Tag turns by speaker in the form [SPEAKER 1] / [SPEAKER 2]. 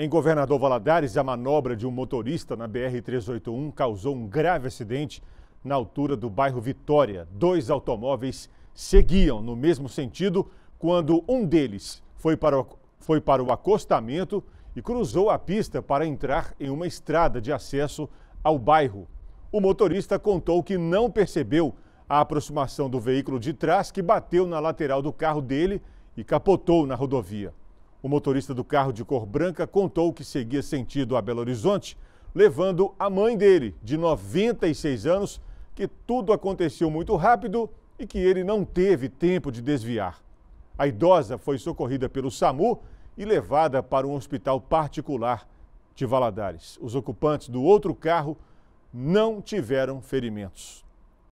[SPEAKER 1] Em Governador Valadares, a manobra de um motorista na BR-381 causou um grave acidente na altura do bairro Vitória. Dois automóveis seguiam no mesmo sentido quando um deles foi para o, foi para o acostamento e cruzou a pista para entrar em uma estrada de acesso ao bairro. O motorista contou que não percebeu a aproximação do veículo de trás que bateu na lateral do carro dele e capotou na rodovia. O motorista do carro de cor branca contou que seguia sentido a Belo Horizonte, levando a mãe dele, de 96 anos, que tudo aconteceu muito rápido e que ele não teve tempo de desviar. A idosa foi socorrida pelo SAMU e levada para um hospital particular de Valadares. Os ocupantes do outro carro não tiveram ferimentos.